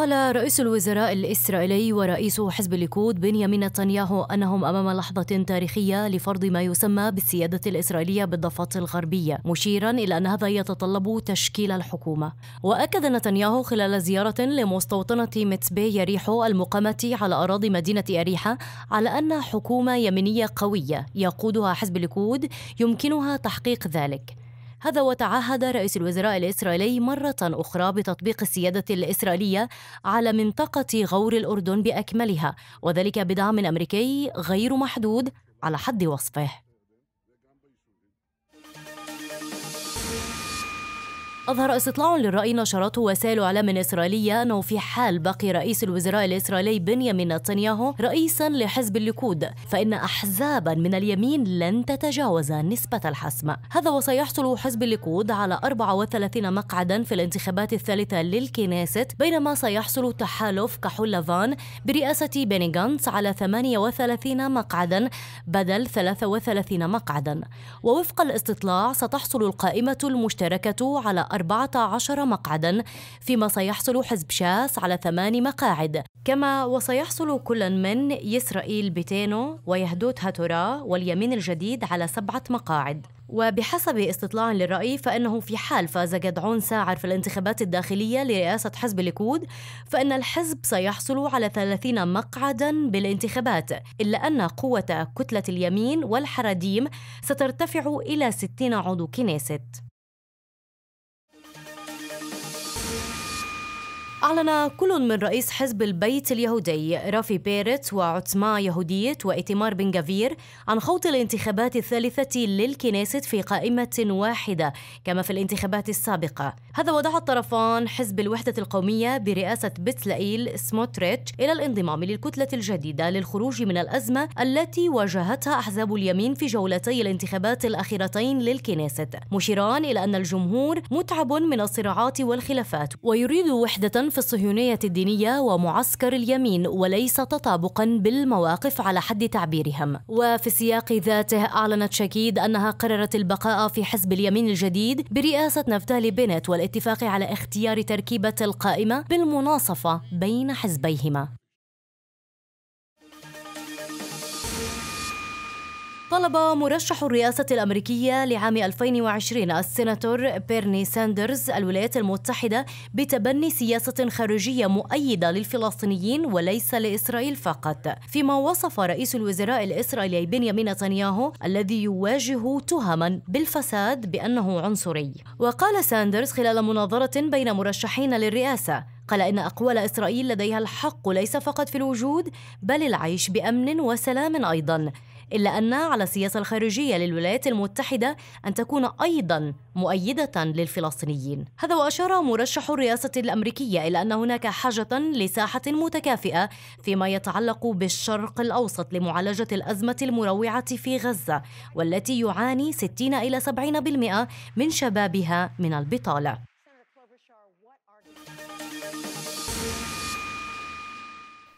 قال رئيس الوزراء الإسرائيلي ورئيس حزب الليكود بنيامين نتنياهو أنهم أمام لحظة تاريخية لفرض ما يسمى بالسيادة الإسرائيلية بالضفة الغربية مشيرا إلى أن هذا يتطلب تشكيل الحكومة وأكد نتنياهو خلال زيارة لمستوطنة متسبي يريحو المقامة على أراضي مدينة أريحة على أن حكومة يمينية قوية يقودها حزب الليكود يمكنها تحقيق ذلك هذا وتعهد رئيس الوزراء الإسرائيلي مرة أخرى بتطبيق السيادة الإسرائيلية على منطقة غور الأردن بأكملها وذلك بدعم أمريكي غير محدود على حد وصفه أظهر استطلاع للرأي نشرته وسائل إعلام إسرائيلية أنه في حال بقي رئيس الوزراء الإسرائيلي بنيامين نتنياهو رئيسا لحزب الليكود فإن أحزابا من اليمين لن تتجاوز نسبة الحسم هذا وسيحصل حزب الليكود على 34 مقعدا في الانتخابات الثالثة للكنيست بينما سيحصل تحالف كحول لافان برئاسة بيني جانس على 38 مقعدا بدل 33 مقعدا ووفق الاستطلاع ستحصل القائمة المشتركة على 14 مقعدا فيما سيحصل حزب شاس على ثمان مقاعد كما وسيحصل كل من يسرائيل بيتينو ويهدوت هاتورا واليمين الجديد على سبعة مقاعد وبحسب استطلاع للرأي فإنه في حال فاز جدعون ساعر في الانتخابات الداخلية لرئاسة حزب الليكود فإن الحزب سيحصل على 30 مقعدا بالانتخابات إلا أن قوة كتلة اليمين والحراديم سترتفع إلى 60 عضو كنيست أعلن كل من رئيس حزب البيت اليهودي رافي بيرت وعتما يهودية وإتمار بن جافير عن خوض الانتخابات الثالثة للكنيست في قائمة واحدة كما في الانتخابات السابقة هذا ودعا الطرفان حزب الوحدة القومية برئاسة بتلائيل سموتريتش إلى الانضمام للكتلة الجديدة للخروج من الأزمة التي واجهتها أحزاب اليمين في جولتي الانتخابات الأخيرتين للكنيست مشيران إلى أن الجمهور متعب من الصراعات والخلافات ويريد وحدة في الصهيونية الدينية ومعسكر اليمين وليس تطابقا بالمواقف على حد تعبيرهم وفي السياق ذاته أعلنت شكيد أنها قررت البقاء في حزب اليمين الجديد برئاسة نفتالي بنت والاتفاق على اختيار تركيبة القائمة بالمناصفة بين حزبيهما طلب مرشح الرئاسة الأمريكية لعام 2020 السيناتور بيرني ساندرز الولايات المتحدة بتبني سياسة خارجية مؤيدة للفلسطينيين وليس لإسرائيل فقط فيما وصف رئيس الوزراء الإسرائيلي بنيامين نتنياهو الذي يواجه تهما بالفساد بأنه عنصري وقال ساندرز خلال مناظرة بين مرشحين للرئاسة قال إن أقوال إسرائيل لديها الحق ليس فقط في الوجود بل العيش بأمن وسلام أيضا إلا أن على السياسة الخارجية للولايات المتحدة أن تكون أيضا مؤيدة للفلسطينيين هذا وأشار مرشح الرئاسة الأمريكية إلى أن هناك حاجة لساحة متكافئة فيما يتعلق بالشرق الأوسط لمعالجة الأزمة المروعة في غزة والتي يعاني 60 إلى 70% من شبابها من البطالة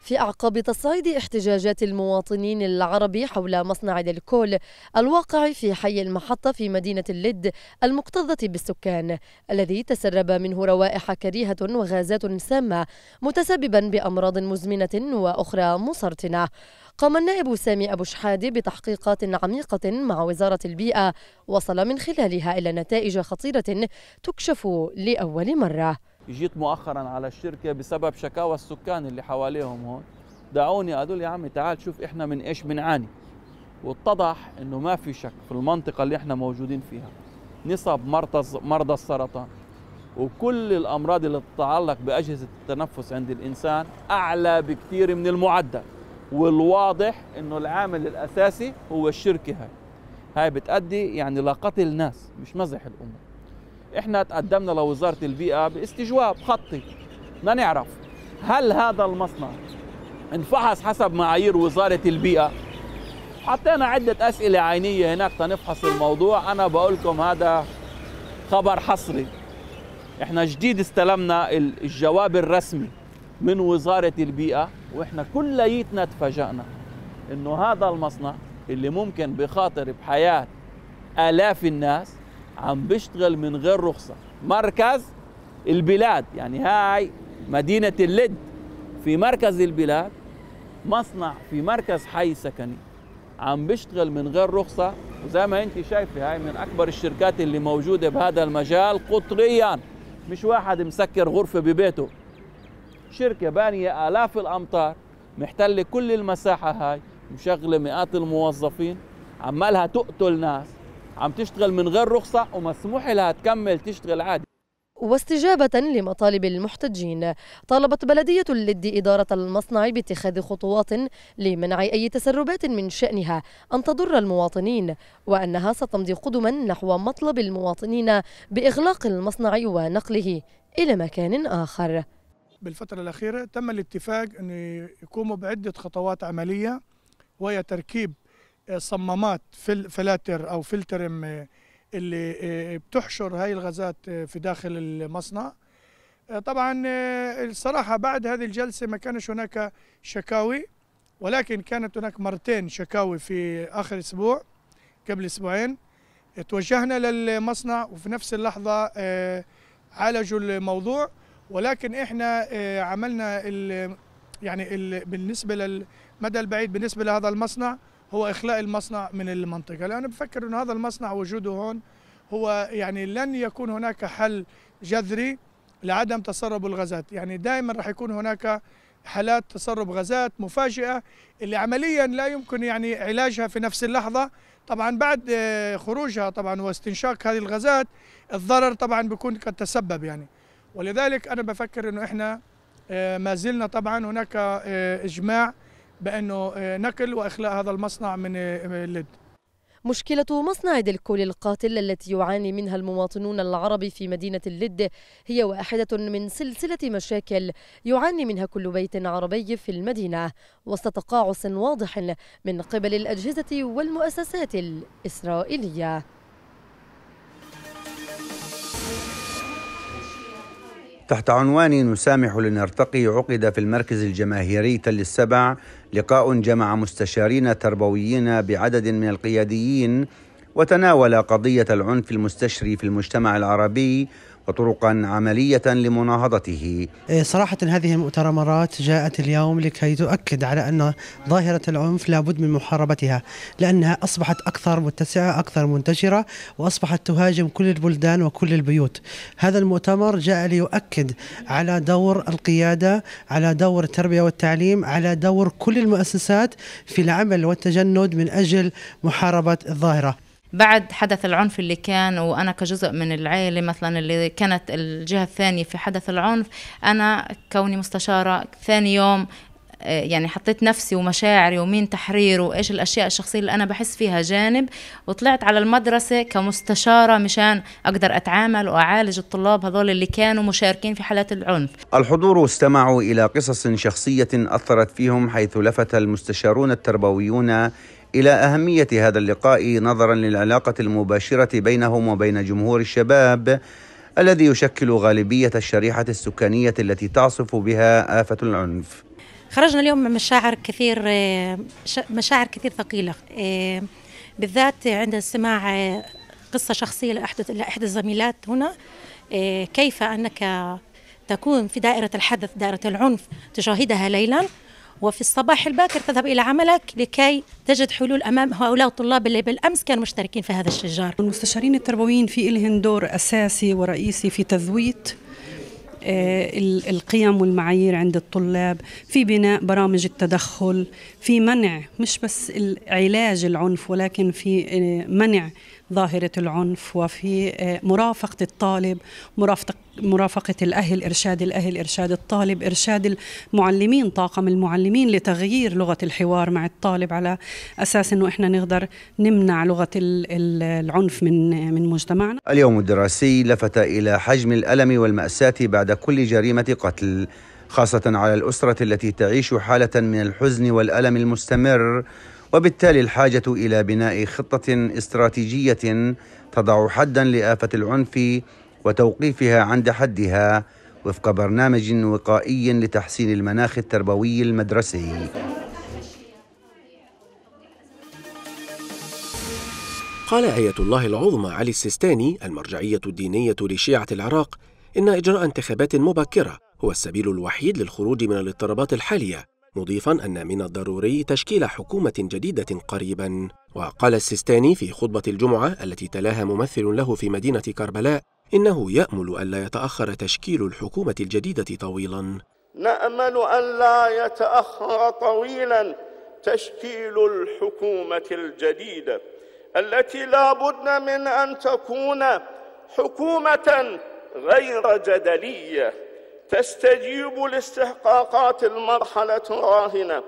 في أعقاب تصعيد احتجاجات المواطنين العرب حول مصنع الكول الواقع في حي المحطة في مدينة اللد المكتظة بالسكان الذي تسرب منه روائح كريهة وغازات سامة متسببا بأمراض مزمنة وأخرى مسرطنة قام النائب سامي أبو شحادي بتحقيقات عميقة مع وزارة البيئة وصل من خلالها إلى نتائج خطيرة تكشف لأول مرة جيت مؤخرا على الشركه بسبب شكاوى السكان اللي حواليهم هون دعوني قالوا لي يا عمي تعال شوف احنا من ايش بنعاني واتضح انه ما في شك في المنطقه اللي احنا موجودين فيها نصب مرضى مرضى السرطان وكل الامراض اللي تتعلق باجهزه التنفس عند الانسان اعلى بكثير من المعدل والواضح انه العامل الاساسي هو الشركه هاي هاي بتأدي يعني لقتل ناس مش مزح الامور احنا تقدمنا لوزاره البيئه باستجواب خطي بدنا نعرف هل هذا المصنع انفحص حسب معايير وزاره البيئه حطينا عده اسئله عينيه هناك تنفحص الموضوع انا بقولكم هذا خبر حصري احنا جديد استلمنا الجواب الرسمي من وزاره البيئه واحنا كليتنا تفاجئنا انه هذا المصنع اللي ممكن بخاطر بحياه الاف الناس عم بيشتغل من غير رخصة مركز البلاد يعني هاي مدينة اللد في مركز البلاد مصنع في مركز حي سكني عم بيشتغل من غير رخصة وزي ما انت شايفة هاي من أكبر الشركات اللي موجودة بهذا المجال قطريا مش واحد مسكر غرفة ببيته شركة بانية آلاف الأمتار محتلة كل المساحة هاي مشغلة مئات الموظفين عمالها تقتل ناس عم تشتغل من غير رخصة ومسموح لها تكمل تشتغل عادي واستجابة لمطالب المحتجين طالبت بلدية اللد إدارة المصنع باتخاذ خطوات لمنع أي تسربات من شأنها أن تضر المواطنين وأنها ستمضي قدما نحو مطلب المواطنين بإغلاق المصنع ونقله إلى مكان آخر بالفترة الأخيرة تم الاتفاق أن يقوموا بعدة خطوات عملية وهي تركيب صمامات فلاتر او فلترم آه، اللي آه، بتحشر هاي الغازات آه، في داخل المصنع طبعا الصراحة بعد هذه الجلسة ما كانش هناك شكاوي ولكن كانت هناك مرتين شكاوي في آخر أسبوع قبل أسبوعين توجهنا للمصنع وفي نفس اللحظة عالجوا الموضوع ولكن احنا عملنا يعني بالنسبة للمدى البعيد بالنسبة لهذا المصنع هو إخلاء المصنع من المنطقة لانه بفكر أن هذا المصنع وجوده هون هو يعني لن يكون هناك حل جذري لعدم تسرب الغازات يعني دائما راح يكون هناك حالات تسرب غازات مفاجئة اللي عمليا لا يمكن يعني علاجها في نفس اللحظة طبعا بعد آه، خروجها طبعا واستنشاق هذه الغازات الضرر طبعا بيكون قد تسبب يعني ولذلك أنا بفكر أنه إحنا آه، ما زلنا طبعا هناك آه، إجماع بانه آه، نقل واخلاء هذا المصنع من اللد آه، آه، مشكلة مصنع الكول القاتل التي يعاني منها المواطنون العرب في مدينة اللد هي واحدة من سلسلة مشاكل يعاني منها كل بيت عربي في المدينة وسط تقاعس واضح من قبل الأجهزة والمؤسسات الإسرائيلية تحت عنوان نسامح لنرتقي عقد في المركز الجماهيري تل السبع لقاء جمع مستشارين تربويين بعدد من القياديين وتناول قضية العنف المستشري في المجتمع العربي وطرقا عمليه لمناهضته. إيه، صراحه هذه المؤتمرات جاءت اليوم لكي تؤكد على ان ظاهره العنف لابد من محاربتها لانها اصبحت اكثر متسعه، اكثر منتشره واصبحت تهاجم كل البلدان وكل البيوت. هذا المؤتمر جاء ليؤكد على دور القياده، على دور التربيه والتعليم، على دور كل المؤسسات في العمل والتجند من اجل محاربه الظاهره. بعد حدث العنف اللي كان وانا كجزء من العائله مثلا اللي كانت الجهه الثانيه في حدث العنف انا كوني مستشاره ثاني يوم آه، يعني حطيت نفسي ومشاعري ومين تحرير وايش الاشياء الشخصيه اللي انا بحس فيها جانب وطلعت على المدرسه كمستشاره مشان اقدر اتعامل واعالج الطلاب هذول اللي كانوا مشاركين في حالات العنف. الحضور استمعوا الى قصص شخصيه اثرت فيهم حيث لفت المستشارون التربويون الى اهميه هذا اللقاء نظرا للعلاقه المباشره بينهم وبين جمهور الشباب الذي يشكل غالبيه الشريحه السكانيه التي تعصف بها افه العنف. خرجنا اليوم مشاعر كثير آه، مشاعر كثير ثقيله آه، بالذات عند استماع آه، قصه شخصيه لاحدى الزميلات هنا كيف انك تكون في دائره الحدث دائره العنف تشاهدها ليلا وفي الصباح الباكر تذهب إلى عملك لكي تجد حلول أمام هؤلاء الطلاب اللي بالأمس كانوا مشتركين في هذا الشجار المستشارين التربويين في لهم دور أساسي ورئيسي في تذويت آه، القيم والمعايير عند الطلاب في بناء برامج التدخل في منع مش بس علاج العنف ولكن في آه، منع ظاهرة العنف وفي آه، مرافقة الطالب مرافقة مرافقة الأهل إرشاد الأهل إرشاد الطالب إرشاد المعلمين طاقم المعلمين لتغيير لغة الحوار مع الطالب على أساس أنه إحنا نقدر نمنع لغة العنف من من مجتمعنا اليوم الدراسي لفت إلى حجم الألم والمأساة بعد كل جريمة قتل خاصة على الأسرة التي تعيش حالة من الحزن والألم المستمر وبالتالي الحاجة إلى بناء خطة استراتيجية تضع حدا لآفة العنف وتوقيفها عند حدها وفق برنامج وقائي لتحسين المناخ التربوي المدرسي. قال آية الله العظمى علي السيستاني المرجعية الدينية لشيعة العراق إن إجراء انتخابات مبكرة هو السبيل الوحيد للخروج من الاضطرابات الحالية مضيفا أن من الضروري تشكيل حكومة جديدة قريبا وقال السيستاني في خطبة الجمعة التي تلاها ممثل له في مدينة كربلاء إنه يأمل ألا يتأخر تشكيل الحكومة الجديدة طويلا نأمل ألا يتأخر طويلا تشكيل الحكومة الجديدة التي لا بد من أن تكون حكومة غير جدلية تستجيب لاستحقاقات المرحلة الراهنة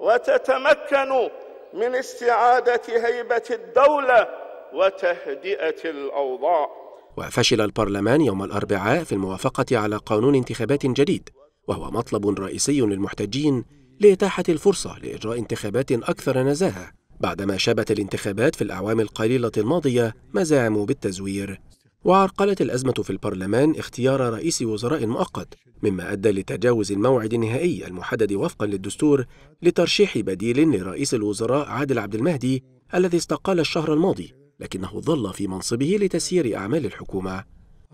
وتتمكن من استعادة هيبة الدولة وتهدئة الأوضاع وفشل البرلمان يوم الأربعاء في الموافقة على قانون انتخابات جديد وهو مطلب رئيسي للمحتجين لإتاحة الفرصة لإجراء انتخابات أكثر نزاهة بعدما شابت الانتخابات في الأعوام القليلة الماضية مزاعم بالتزوير وعرقلت الأزمة في البرلمان اختيار رئيس وزراء مؤقت مما أدى لتجاوز الموعد النهائي المحدد وفقا للدستور لترشيح بديل لرئيس الوزراء عادل عبد المهدي الذي استقال الشهر الماضي لكنه ظل في منصبه لتسيير أعمال الحكومة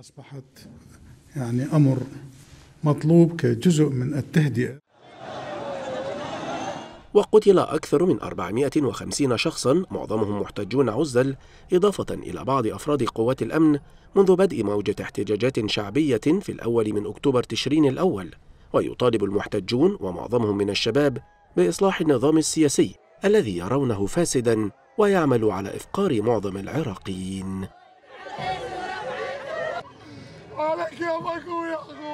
أصبحت يعني أمر مطلوب كجزء من التهدئة وقتل أكثر من 450 شخصا معظمهم محتجون عزل إضافة إلى بعض أفراد قوات الأمن منذ بدء موجة احتجاجات شعبية في الأول من أكتوبر تشرين الأول ويطالب المحتجون ومعظمهم من الشباب بإصلاح النظام السياسي الذي يرونه فاسدا ويعمل على إفقار معظم العراقيين عليك يا أخويا